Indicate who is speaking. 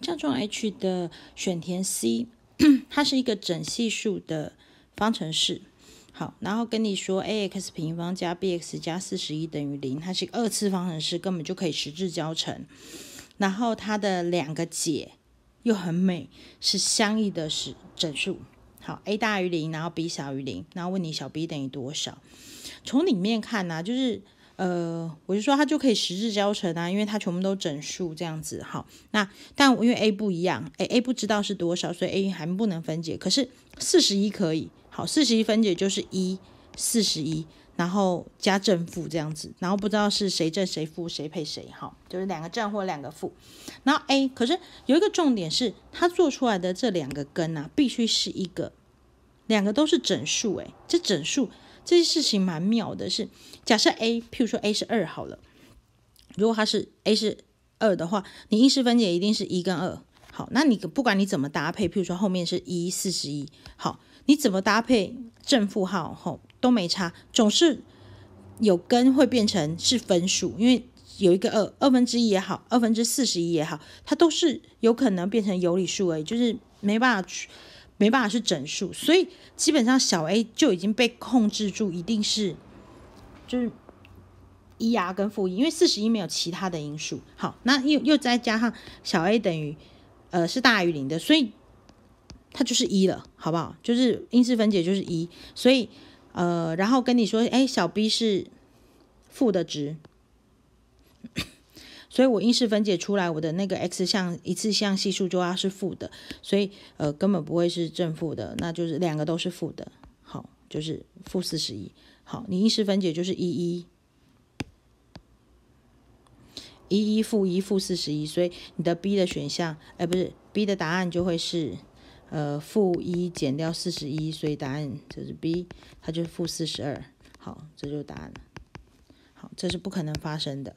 Speaker 1: 项状 H 的选填 C，它是一个整系数的方程式。好，然后跟你说 a x 平方加 b x 加四十一等于零，它是二次方程式，根本就可以十质交乘。然后它的两个解又很美，是相异的是整数。好，a 大于零，然后 b 小于零，后问你小 b 等于多少？从里面看呢，就是。呃，我就说它就可以十字交乘啊，因为它全部都整数这样子哈。那但因为 a 不一样，哎 a 不知道是多少，所以 a 还不能分解。可是四十一可以，好，四十一分解就是一四十一，然后加正负这样子，然后不知道是谁正谁负谁配谁哈，就是两个正或两个负。然后 a 可是有一个重点是，它做出来的这两个根呐，必须是一个两个都是整数哎，这整数。这些事情蛮妙的，是假设 a，譬如说 a 是二好了，如果它是 a 是二的话，你因式分解一定是一跟二。好，那你不管你怎么搭配，譬如说后面是一四十一，好，你怎么搭配正负号，吼都没差，总是有根会变成是分数，因为有一个二，二分之一也好，二分之四十一也好，它都是有可能变成有理数哎，就是没办法去。没办法是整数，所以基本上小 a 就已经被控制住，一定是就是一啊跟负一，因为四十一没有其他的因数。好，那又又再加上小 a 等于呃是大于零的，所以它就是一了，好不好？就是因式分解就是一，所以呃，然后跟你说，哎，小 b 是负的值。所以，我因式分解出来，我的那个 x 项一次项系数就要是负的，所以，呃，根本不会是正负的，那就是两个都是负的。好，就是负四十一。好，你因式分解就是一一一一负一负四十一，所以你的 b 的选项，哎，不是 b 的答案就会是，呃，负一减掉四十一，所以答案就是 b，它就是负四十二。好，这就是答案了。好，这是不可能发生的。